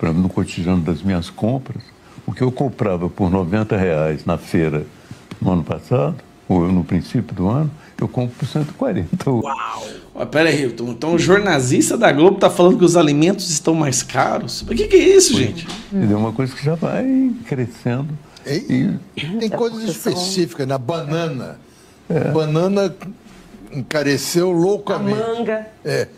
para no cotidiano das minhas compras, o que eu comprava por 90 reais na feira no ano passado, ou no princípio do ano, eu compro por 140. Uau! Mas pera aí, Hilton. Então o jornalista da Globo está falando que os alimentos estão mais caros? O que, que, é isso, Foi. gente? É uma coisa que já vai crescendo. É, e, e... Tem é, coisas específicas, na né? banana. É. Banana encareceu loucamente. A manga. É.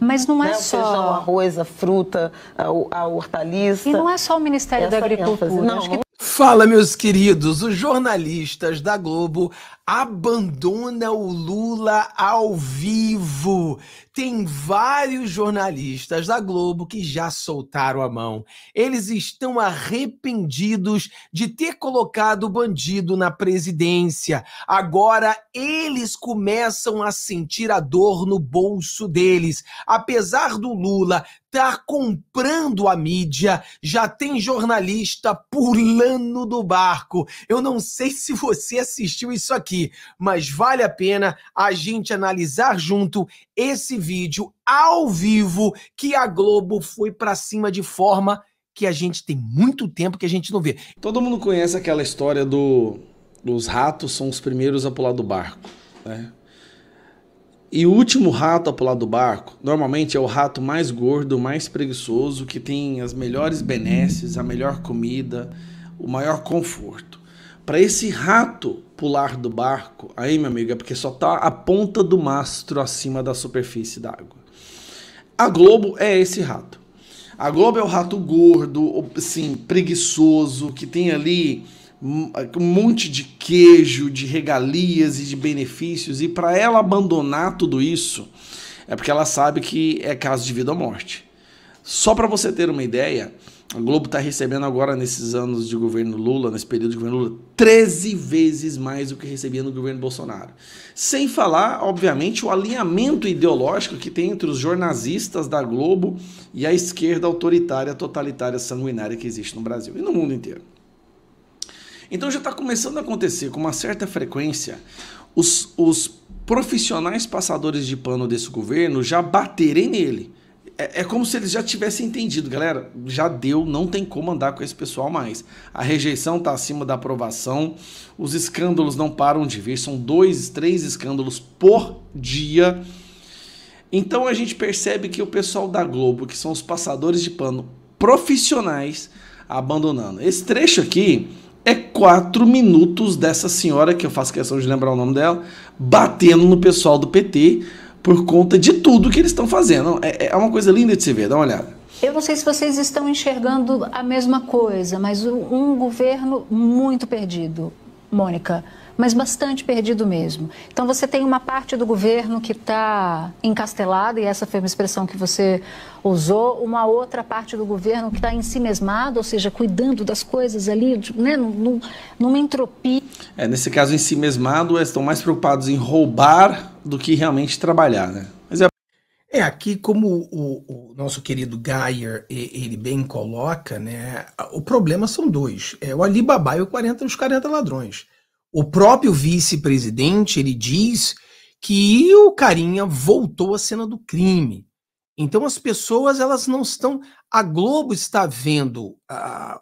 Mas não é, né, só. O feijão, arroz, a fruta, a, a hortaliça. E não é só o Ministério Essa da é Agricultura. não, Acho que Fala, meus queridos, os jornalistas da Globo abandona o Lula ao vivo. Tem vários jornalistas da Globo que já soltaram a mão. Eles estão arrependidos de ter colocado o bandido na presidência. Agora eles começam a sentir a dor no bolso deles. Apesar do Lula tá comprando a mídia, já tem jornalista pulando do barco. Eu não sei se você assistiu isso aqui, mas vale a pena a gente analisar junto esse vídeo ao vivo que a Globo foi para cima de forma que a gente tem muito tempo que a gente não vê. Todo mundo conhece aquela história do dos ratos são os primeiros a pular do barco, né? E o último rato a pular do barco, normalmente é o rato mais gordo, mais preguiçoso, que tem as melhores benesses, a melhor comida, o maior conforto. Para esse rato pular do barco, aí, meu amigo, é porque só tá a ponta do mastro acima da superfície da água. A Globo é esse rato. A Globo é o rato gordo, sim, preguiçoso, que tem ali um monte de queijo, de regalias e de benefícios, e para ela abandonar tudo isso, é porque ela sabe que é caso de vida ou morte. Só para você ter uma ideia, a Globo está recebendo agora, nesses anos de governo Lula, nesse período de governo Lula, 13 vezes mais do que recebia no governo Bolsonaro. Sem falar, obviamente, o alinhamento ideológico que tem entre os jornalistas da Globo e a esquerda autoritária, totalitária, sanguinária que existe no Brasil e no mundo inteiro. Então já está começando a acontecer com uma certa frequência os, os profissionais passadores de pano desse governo já baterem nele. É, é como se eles já tivessem entendido, galera. Já deu, não tem como andar com esse pessoal mais. A rejeição está acima da aprovação, os escândalos não param de vir, são dois, três escândalos por dia. Então a gente percebe que o pessoal da Globo, que são os passadores de pano profissionais, abandonando. Esse trecho aqui é quatro minutos dessa senhora, que eu faço questão de lembrar o nome dela, batendo no pessoal do PT por conta de tudo que eles estão fazendo. É, é uma coisa linda de se ver, dá uma olhada. Eu não sei se vocês estão enxergando a mesma coisa, mas um governo muito perdido, Mônica mas bastante perdido mesmo. Então você tem uma parte do governo que está encastelada, e essa foi uma expressão que você usou, uma outra parte do governo que está em si mesmado, ou seja, cuidando das coisas ali, né, numa entropia. É, nesse caso, em si mesmado, estão mais preocupados em roubar do que realmente trabalhar, né? é... é aqui como o, o, nosso querido Geyer, ele bem coloca, né? O problema são dois, é o Alibaba e o 40, os 40 ladrões. O próprio vice-presidente ele diz que o carinha voltou à cena do crime. Então as pessoas elas não estão. A Globo está vendo uh,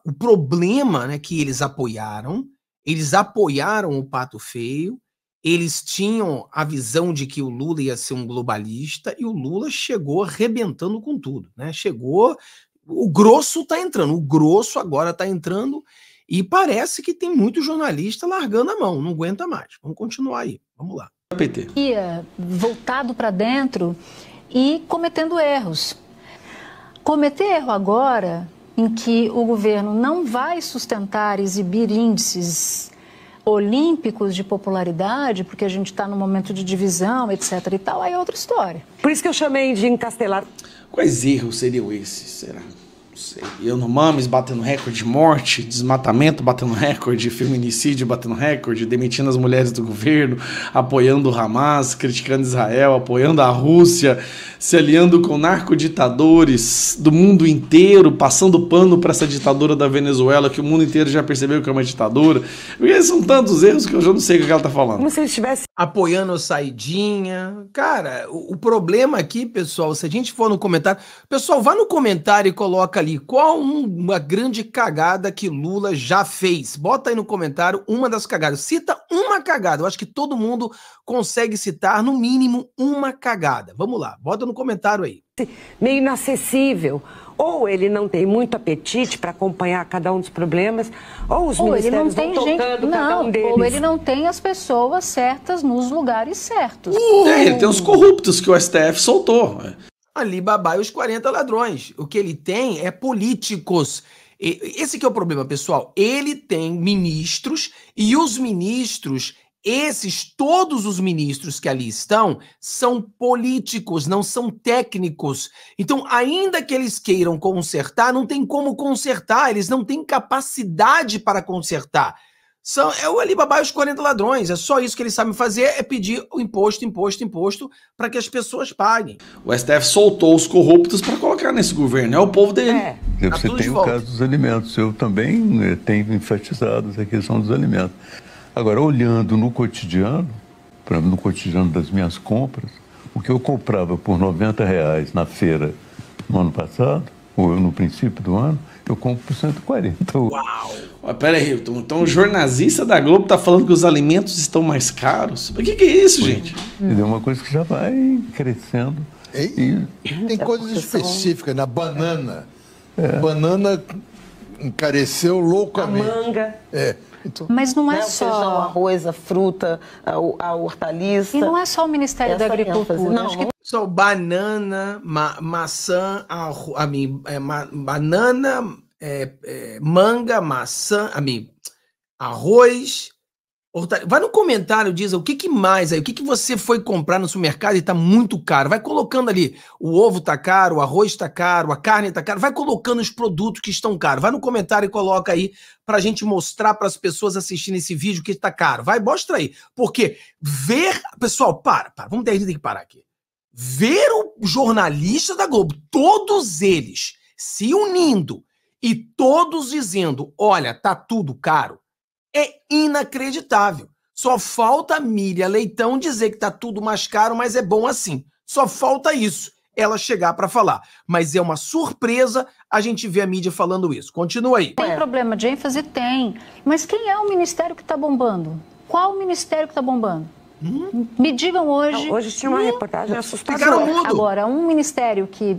o problema né, que eles apoiaram. Eles apoiaram o Pato Feio. Eles tinham a visão de que o Lula ia ser um globalista e o Lula chegou arrebentando com tudo, né? Chegou, o grosso está entrando, o grosso agora está entrando e parece que tem muito jornalista largando a mão, não aguenta mais. Vamos continuar aí, vamos lá. PT. Voltado para dentro e cometendo erros. Cometer erro agora, em que o governo não vai sustentar, exibir índices olímpicos de popularidade, porque a gente está num momento de divisão, etc. e tal, aí é outra história. Por isso que eu chamei de encastelar. Quais erros seriam esses, será? eu no Mames batendo recorde de morte, desmatamento batendo recorde, feminicídio batendo recorde, demitindo as mulheres do governo, apoiando o Hamas, criticando Israel, apoiando a Rússia, se aliando com narcoditadores do mundo inteiro, passando pano para essa ditadura da Venezuela, que o mundo inteiro já percebeu que é uma ditadura. E são tantos erros que eu já não sei o que ela tá falando. Como se ele estivesse apoiando a saidinha. Cara, o, o problema aqui, pessoal, se a gente for no comentário. Pessoal, vá no comentário e coloca ali qual um, uma grande cagada que Lula já fez. Bota aí no comentário uma das cagadas. Cita uma cagada. Eu acho que todo mundo consegue citar, no mínimo, uma cagada. Vamos lá, bota no comentário aí. Meio inacessível. Ou ele não tem muito apetite para acompanhar cada um dos problemas, ou os ou ministérios ele não tem vão gente... não, um deles. Ou ele não tem as pessoas certas nos lugares certos. Uh, é, tem os corruptos que o STF soltou. Né? Ali babai os 40 ladrões. O que ele tem é políticos esse que é o problema, pessoal. Ele tem ministros e os ministros, esses, todos os ministros que ali estão, são políticos, não são técnicos. Então, ainda que eles queiram consertar, não tem como consertar, eles não têm capacidade para consertar. São, é o Alibaba e os 40 ladrões. É só isso que eles sabem fazer, é pedir o imposto, imposto, imposto, para que as pessoas paguem. O STF soltou os corruptos para colocar nesse governo, é o povo dele. É. Tá você tem o caso dos alimentos, eu também eh, tenho enfatizado essa questão dos alimentos. Agora, olhando no cotidiano, no cotidiano das minhas compras, o que eu comprava por 90 reais na feira no ano passado, ou no princípio do ano, eu compro por 140. Uau! Mas pera aí, Então o jornalista da Globo tá falando que os alimentos estão mais caros? O que, que, é isso, Foi. gente? É uma coisa que já vai crescendo. E, tem é coisas específicas, na né? banana. É. Banana encareceu loucamente. A manga. É. Então, Mas não é, é só. O feijão, arroz, a fruta, a, a hortaliça. E não é só o Ministério Essa da é Agricultura. Não, não. Só banana, ma maçã, arro, a mim, é, ma banana, é, é, manga, maçã, a mim, arroz. Vai no comentário, diz o que, que mais aí, o que, que você foi comprar no supermercado e tá muito caro. Vai colocando ali, o ovo tá caro, o arroz tá caro, a carne tá caro. Vai colocando os produtos que estão caros. Vai no comentário e coloca aí pra gente mostrar para as pessoas assistindo esse vídeo que tá caro. Vai, mostra aí. Porque ver, pessoal, para, para. Vamos ter que parar aqui ver o jornalista da Globo, todos eles se unindo e todos dizendo: olha, tá tudo caro, é inacreditável. Só falta a Miriam Leitão dizer que tá tudo mais caro, mas é bom assim. Só falta isso, ela chegar para falar. Mas é uma surpresa a gente ver a mídia falando isso. Continua aí. Tem problema de ênfase? Tem. Mas quem é o ministério que está bombando? Qual o ministério que está bombando? Me digam hoje. Não, hoje tinha uma hum? reportagem assustadora. Agora, um ministério que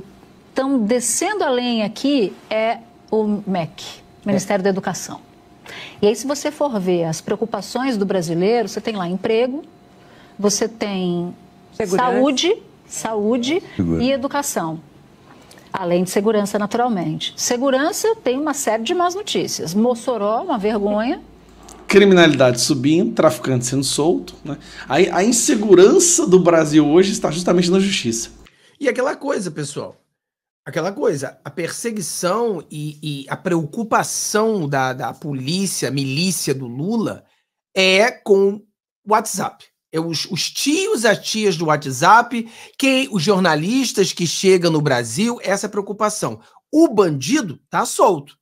estão descendo a lenha aqui é o MEC, Ministério é. da Educação. E aí, se você for ver as preocupações do brasileiro, você tem lá emprego, você tem segurança. saúde, saúde e educação. Além de segurança, naturalmente. Segurança tem uma série de más notícias. Mossoró, uma vergonha criminalidade subindo, traficante sendo solto. Né? A, a insegurança do Brasil hoje está justamente na justiça. E aquela coisa, pessoal, aquela coisa, a perseguição e, e a preocupação da, da polícia, milícia do Lula é com o WhatsApp. É os, os tios, as tias do WhatsApp, quem os jornalistas que chegam no Brasil, essa é preocupação. O bandido tá solto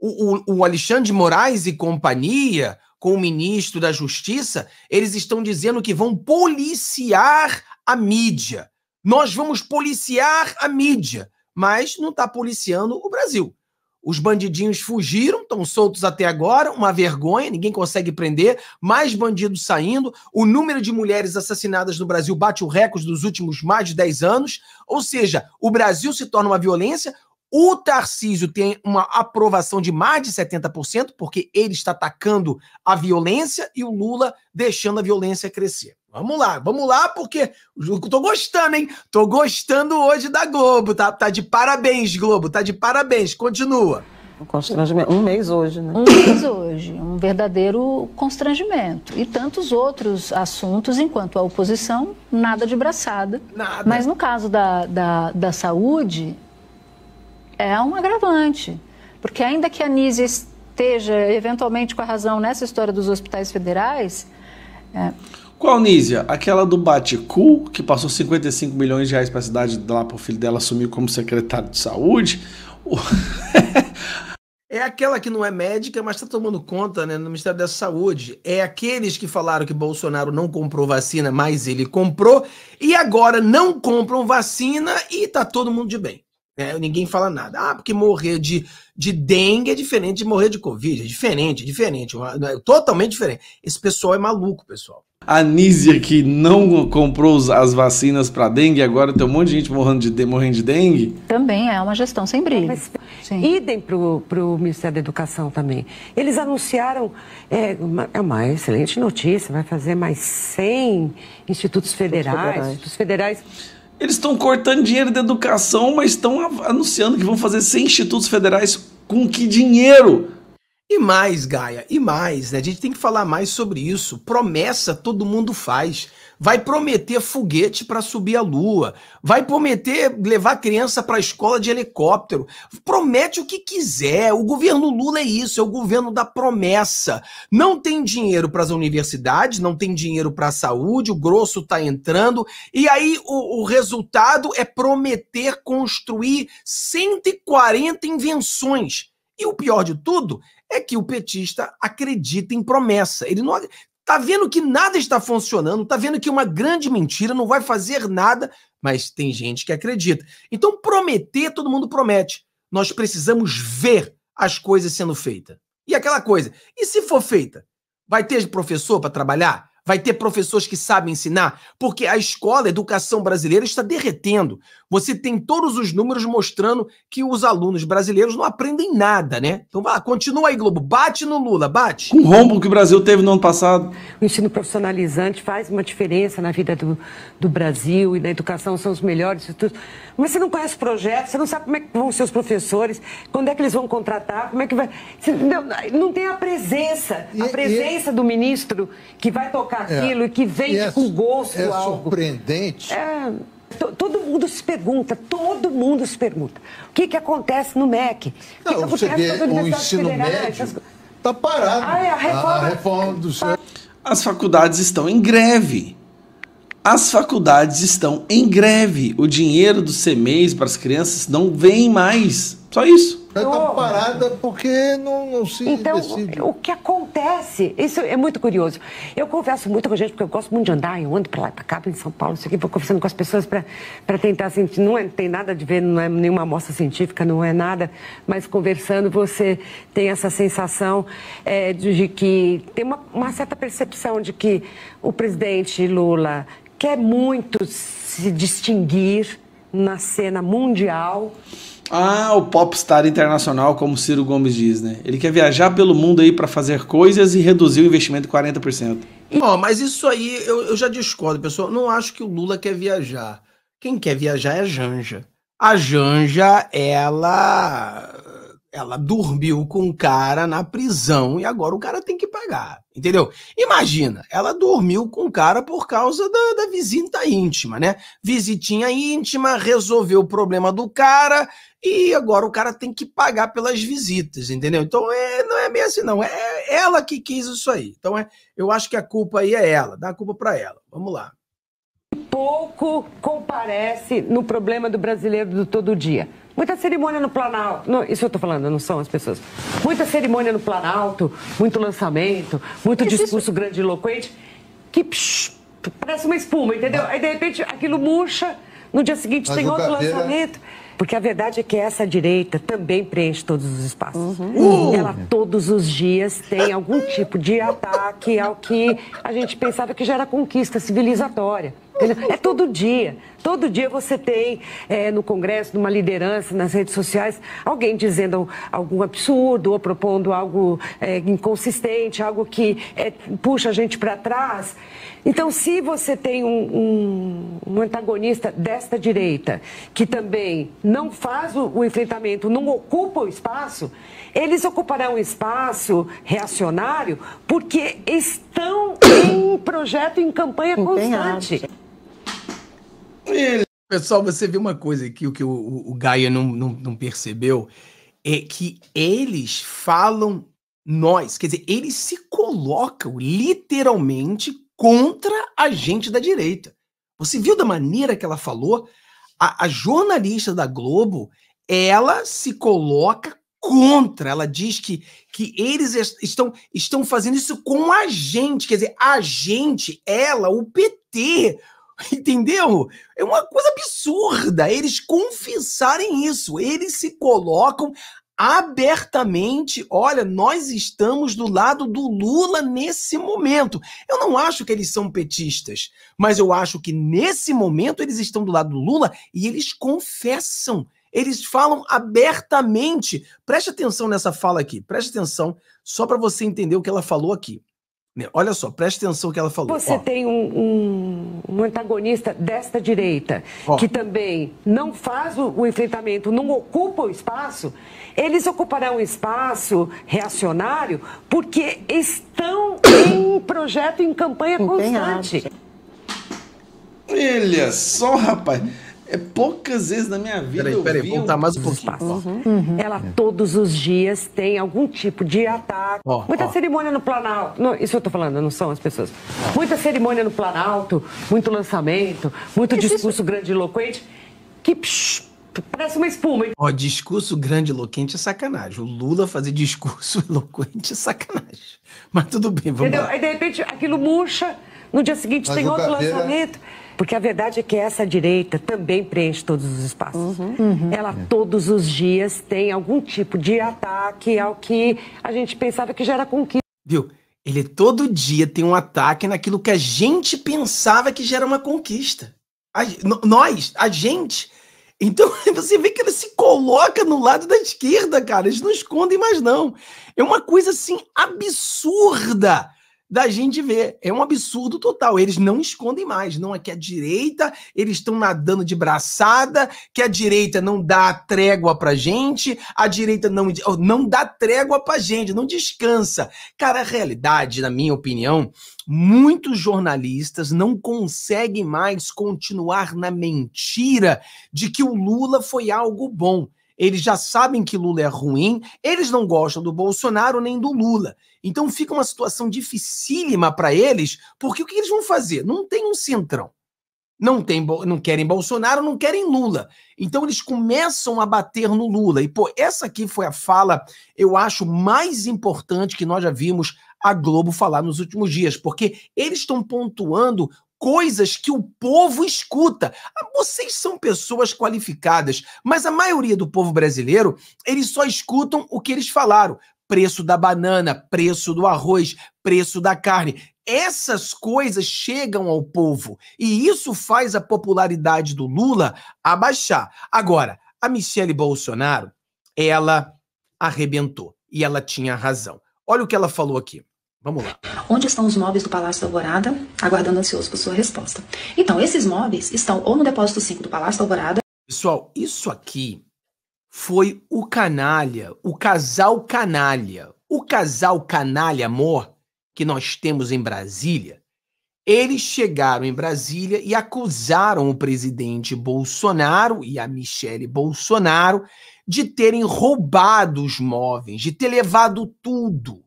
o, o, Alexandre de Moraes e companhia, com o ministro da Justiça, eles estão dizendo que vão policiar a mídia. Nós vamos policiar a mídia, mas não está policiando o Brasil. Os bandidinhos fugiram, estão soltos até agora, uma vergonha, ninguém consegue prender, mais bandidos saindo, o número de mulheres assassinadas no Brasil bate o recorde dos últimos mais de 10 anos, ou seja, o Brasil se torna uma violência, o Tarcísio tem uma aprovação de mais de 70%, porque ele está atacando a violência e o Lula deixando a violência crescer. Vamos lá, vamos lá, porque tô gostando, hein? Tô gostando hoje da Globo, tá, tá de parabéns, Globo, tá de parabéns. Continua. Um constrangimento. Um mês hoje, né? Um mês hoje. Um verdadeiro constrangimento. E tantos outros assuntos, enquanto a oposição, nada de braçada. Nada. Mas no caso da, da, da saúde, é um agravante. Porque ainda que a Nise esteja eventualmente com a razão nessa história dos hospitais federais. É... Qual Nízia? Aquela do Baticu, que passou 55 milhões de reais para a cidade lá para o filho dela assumir como secretário de saúde? é aquela que não é médica, mas está tomando conta né, no Ministério da Saúde. É aqueles que falaram que Bolsonaro não comprou vacina, mas ele comprou, e agora não compram vacina e está todo mundo de bem. É, ninguém fala nada. Ah, porque morrer de, de dengue é diferente de morrer de Covid. É diferente, é diferente. É totalmente diferente. Esse pessoal é maluco, pessoal. A Nízia, que não comprou as vacinas para dengue, agora tem um monte de gente morrendo de, morrendo de dengue. Também é uma gestão sem brilho. Mas, idem para o Ministério da Educação também. Eles anunciaram, é uma, é uma, excelente notícia, vai fazer mais 100 institutos federais. Institutos federais. Institutos federais eles estão cortando dinheiro da educação, mas estão anunciando que vão fazer 100 institutos federais com que dinheiro? E mais, Gaia, e mais, né? A gente tem que falar mais sobre isso. Promessa todo mundo faz. Vai prometer foguete para subir a lua, vai prometer levar criança para a escola de helicóptero. Promete o que quiser. O governo Lula é isso, é o governo da promessa. Não tem dinheiro para as universidades, não tem dinheiro para a saúde, o grosso está entrando. E aí o, o resultado é prometer construir 140 invenções. E o pior de tudo é que o petista acredita em promessa. Ele não tá vendo que nada está funcionando, tá vendo que uma grande mentira não vai fazer nada, mas tem gente que acredita. Então prometer todo mundo promete. Nós precisamos ver as coisas sendo feitas. E aquela coisa, e se for feita, vai ter professor para trabalhar? vai ter professores que sabem ensinar, porque a escola, a educação brasileira está derretendo. Você tem todos os números mostrando que os alunos brasileiros não aprendem nada, né? Então vai lá, continua aí, Globo, bate no Lula, bate. Com o rombo que o Brasil teve no ano passado. O ensino profissionalizante faz uma diferença na vida do, do Brasil e na educação, são os melhores de Mas você não conhece o projeto, você não sabe como é que vão ser os professores, quando é que eles vão contratar, como é que vai... Não, não tem a presença, a é- é- presença do ministro que vai tocar é. aquilo e que vende e é, com gosto é algo. Surpreendente. É Todo mundo se pergunta, todo mundo se pergunta. O que, que acontece no MEC? O que, Não, que vê no ensino é médio está parado. Ah, é a, reforma... a reforma do tá As faculdades estão em greve. As faculdades estão em greve. O dinheiro do CMEs para as crianças não vem mais. Só isso está parada porque não, não se Então, decide. o que acontece? Isso é muito curioso. Eu converso muito com a gente, porque eu gosto muito de andar, eu ando para lá, para cá, em São Paulo, isso aqui, vou conversando com as pessoas para tentar sentir. Não é, tem nada de ver, não é nenhuma amostra científica, não é nada, mas conversando você tem essa sensação é, de, que tem uma, uma certa percepção de que o presidente Lula quer muito se distinguir na cena mundial ah, o popstar internacional, como Ciro Gomes diz, né? Ele quer viajar pelo mundo aí para fazer coisas e reduzir o investimento em 40%. Ó, oh, mas isso aí eu, eu já discordo, pessoal. Não acho que o Lula quer viajar. Quem quer viajar é a Janja. A Janja, ela ela dormiu com o cara na prisão e agora o cara tem que pagar, entendeu? Imagina, ela dormiu com o cara por causa da, da visita íntima, né? Visitinha íntima, resolveu o problema do cara e agora o cara tem que pagar pelas visitas, entendeu? Então é, não é bem assim, não. É ela que quis isso aí. Então é, eu acho que a culpa aí é ela, dá a culpa para ela. Vamos lá. Pouco comparece no problema do brasileiro do todo dia Muita cerimônia no Planalto. Não, isso eu tô falando, não são as pessoas. Muita cerimônia no Planalto, muito lançamento, muito isso, discurso isso... grandiloquente, que psh, parece uma espuma, entendeu? Aí, de repente, aquilo murcha, no dia seguinte Mas tem outro lançamento. Porque a verdade é que essa direita também preenche todos os espaços. Uhum. uhum. Ela todos os dias tem algum tipo de ataque ao que a gente pensava que já era conquista civilizatória. É todo dia. Todo dia você tem é, no Congresso, numa liderança, nas redes sociais, alguém dizendo algum absurdo ou propondo algo é, inconsistente, algo que é, puxa a gente para trás. Então, se você tem um, um, um, antagonista desta direita que também não faz o, o, enfrentamento, não ocupa o espaço, eles ocuparão espaço reacionário porque estão em projeto, em campanha constante. Pessoal, você vê uma coisa aqui, o que o, o, o Gaia não, não, não percebeu, é que eles falam nós, quer dizer, eles se colocam literalmente contra a gente da direita. Você viu da maneira que ela falou? A, a jornalista da Globo, ela se coloca contra. Ela diz que, que eles estão, estão fazendo isso com a gente. Quer dizer, a gente, ela, o PT. Entendeu? É uma coisa absurda eles confessarem isso. Eles se colocam abertamente, olha, nós estamos do lado do Lula nesse momento. Eu não acho que eles são petistas, mas eu acho que nesse momento eles estão do lado do Lula e eles confessam, eles falam abertamente. Preste atenção nessa fala aqui, preste atenção só para você entender o que ela falou aqui. Né, olha só, preste atenção no que ela falou. Você Ó. tem um, um, um, antagonista desta direita Ó. que também não faz o, o enfrentamento, não ocupa o espaço eles ocuparão espaço reacionário porque estão em projeto, em campanha constante. Olha só, rapaz. É poucas vezes na minha vida. Peraí, peraí, vi voltar um... mais um pouquinho. Uhum, uhum. Ela todos os dias tem algum tipo de ataque. Oh, muita oh. cerimônia no Planalto. Não, isso eu tô falando, não são as pessoas. Muita cerimônia no Planalto, muito lançamento, muito discurso discurso e grandiloquente. Que psh, Parece uma espuma, hein? Ó, discurso grande eloquente é sacanagem. O Lula fazer discurso eloquente é sacanagem. Mas tudo bem, vamos Entendeu? lá. Aí, de repente, aquilo murcha. No dia seguinte Mas tem outro é- lançamento. Porque a verdade é que essa direita também preenche todos os espaços. Uhum. uhum. Uhum. Ela todos os dias tem algum tipo de ataque ao que a gente pensava que já era conquista. Viu? Ele todo dia tem um ataque naquilo que a gente pensava que já era uma conquista. A, nós, a gente então você vê que ele se coloca no lado da esquerda, cara. Eles não escondem mais, não. É uma coisa assim absurda da gente ver. É um absurdo total. Eles não escondem mais. Não é que a direita, eles estão nadando de braçada, que a direita não dá trégua pra gente, a direita não, não dá trégua pra gente, não descansa. Cara, a realidade, na minha opinião, muitos jornalistas não conseguem mais continuar na mentira de que o Lula foi algo bom eles já sabem que Lula é ruim, eles não gostam do Bolsonaro nem do Lula. Então fica uma situação dificílima para eles, porque o que eles vão fazer? Não tem um centrão. Não, tem, não querem Bolsonaro, não querem Lula. Então eles começam a bater no Lula. E, pô, essa aqui foi a fala, eu acho, mais importante que nós já vimos a Globo falar nos últimos dias, porque eles estão pontuando coisas que o povo escuta. Ah, vocês são pessoas qualificadas, mas a maioria do povo brasileiro, eles só escutam o que eles falaram preço da banana, preço do arroz, preço da carne. Essas coisas chegam ao povo e isso faz a popularidade do Lula abaixar. Agora, a Michelle Bolsonaro, ela arrebentou e ela tinha razão. Olha o que ela falou aqui. Vamos lá. Onde estão os móveis do Palácio da Alvorada? Aguardando ansioso por sua resposta. Então, esses móveis estão ou no depósito 5 do Palácio da Alvorada. Pessoal, isso aqui foi o canalha, o casal canalha. O casal canalha amor que nós temos em Brasília, eles chegaram em Brasília e acusaram o presidente Bolsonaro e a Michele Bolsonaro de terem roubado os móveis, de ter levado tudo.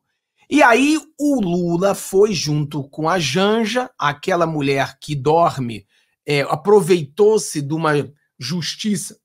E aí o Lula foi junto com a Janja, aquela mulher que dorme, é, aproveitou-se de uma justiça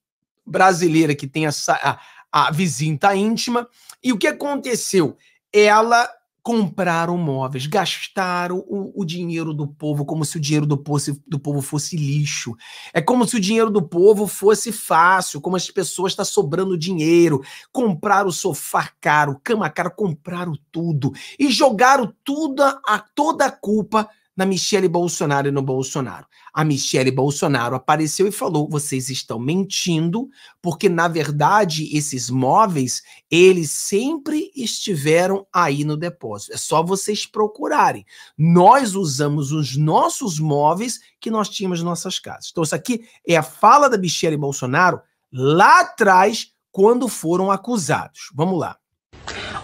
brasileira que tem essa a, a visita íntima. E o que aconteceu? Ela compraram móveis, gastaram o, o, dinheiro do povo como se o dinheiro do, povo, do povo fosse lixo. É como se o dinheiro do povo fosse fácil, como as pessoas estão tá sobrando dinheiro. Compraram sofá caro, cama cara, compraram tudo e jogaram tudo a toda a culpa na Michele Bolsonaro e no Bolsonaro. A Michele Bolsonaro apareceu e falou: "Vocês estão mentindo, porque na verdade esses móveis eles sempre estiveram aí no depósito. É só vocês procurarem. Nós usamos os nossos móveis que nós tínhamos nas nossas casas". Então isso aqui é a fala da Michele Bolsonaro lá atrás quando foram acusados. Vamos lá.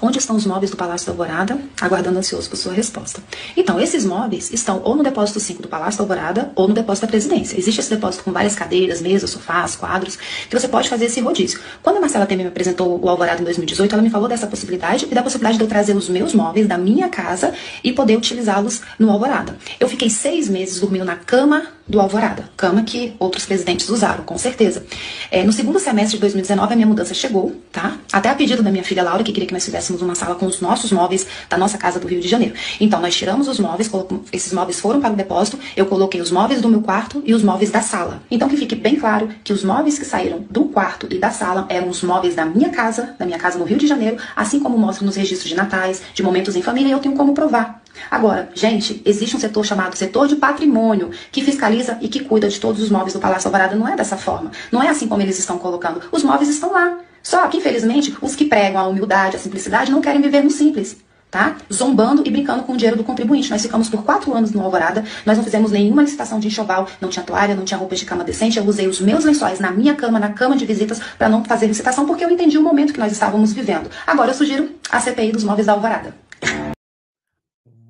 Onde estão os móveis do Palácio da Alvorada? Aguardando ansioso por sua resposta. Então, esses móveis estão ou no depósito 5 do Palácio da Alvorada ou no depósito da presidência. Existe esse depósito com várias cadeiras, mesas, sofás, quadros, que você pode fazer esse rodízio. Quando a Marcela Temer me apresentou o Alvorada em 2018, ela me falou dessa possibilidade e da possibilidade de eu trazer os meus móveis da minha casa e poder utilizá-los no Alvorada. Eu fiquei seis meses dormindo na cama do Alvorada, cama que outros presidentes usaram, com certeza. É, no segundo semestre de 2019, a minha mudança chegou, tá? Até a pedido da minha filha Laura, que queria que nós fizéssemos uma sala com os nossos móveis da nossa casa do Rio de Janeiro. Então, nós tiramos os móveis, esses móveis foram para o depósito, eu coloquei os móveis do meu quarto e os móveis da sala. Então, que fique bem claro que os móveis que saíram do quarto e da sala eram os móveis da minha casa, da minha casa no Rio de Janeiro, assim como mostra nos registros de natais, de momentos em família, e eu tenho como provar Agora, gente, existe um setor chamado setor de patrimônio que fiscaliza e que cuida de todos os móveis do Palácio Alvorada. Não é dessa forma. Não é assim como eles estão colocando. Os móveis estão lá. Só que, infelizmente, os que pregam a humildade, a simplicidade, não querem viver no simples. Tá? Zombando e brincando com o dinheiro do contribuinte. Nós ficamos por quatro anos no Alvorada, nós não fizemos nenhuma licitação de enxoval, não tinha toalha, não tinha roupa de cama decente. Eu usei os meus lençóis na minha cama, na cama de visitas, para não fazer licitação, porque eu entendi o momento que nós estávamos vivendo. Agora eu sugiro a CPI dos móveis da Alvorada.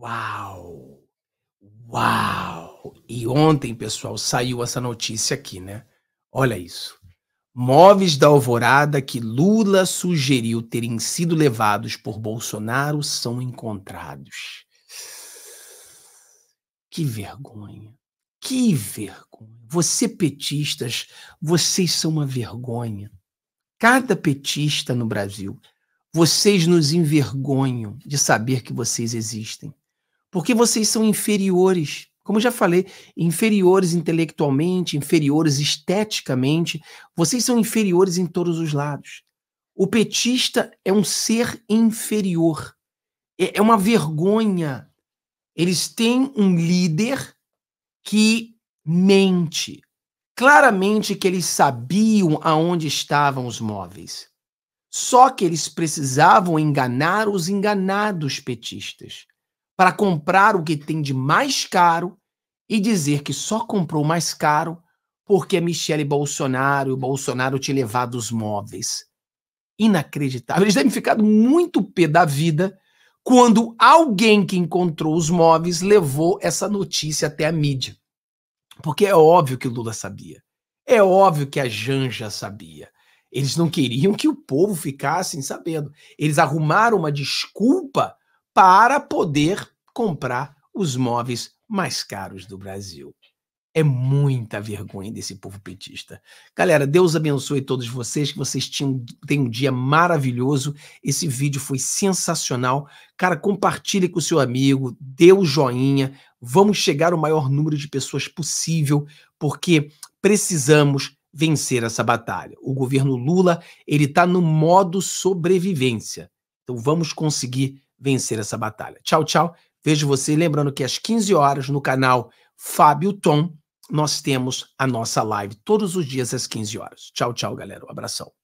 Uau! Uau! E ontem, pessoal, saiu essa notícia aqui, né? Olha isso. Móveis da alvorada que Lula sugeriu terem sido levados por Bolsonaro são encontrados. Que vergonha. Que vergonha. Você, petistas, vocês são uma vergonha. Cada petista no Brasil, vocês nos envergonham de saber que vocês existem. Porque vocês são inferiores. Como eu já falei, inferiores intelectualmente, inferiores esteticamente, vocês são inferiores em todos os lados. O petista é um ser inferior. É, é uma vergonha. Eles têm um líder que mente. Claramente que eles sabiam aonde estavam os móveis. Só que eles precisavam enganar os enganados petistas para comprar o que tem de mais caro e dizer que só comprou mais caro porque Michele Bolsonaro e o Bolsonaro te levado os móveis. Inacreditável. Eles devem ficar muito pé da vida quando alguém que encontrou os móveis levou essa notícia até a mídia. Porque é óbvio que o Lula sabia. É óbvio que a Janja sabia. Eles não queriam que o povo ficasse sabendo. Eles arrumaram uma desculpa para poder comprar os móveis mais caros do Brasil. É muita vergonha desse povo petista. Galera, Deus abençoe todos vocês, que vocês tinham, tenham um dia maravilhoso. Esse vídeo foi sensacional. Cara, compartilhe com o seu amigo, dê o um joinha. Vamos chegar ao maior número de pessoas possível, porque precisamos vencer essa batalha. O governo Lula, ele está no modo sobrevivência. Então vamos conseguir vencer essa batalha. Tchau, tchau. Vejo você. Lembrando que às 15 horas no canal Fábio Tom nós temos a nossa live todos os dias às 15 horas. Tchau, tchau, galera. Um abração.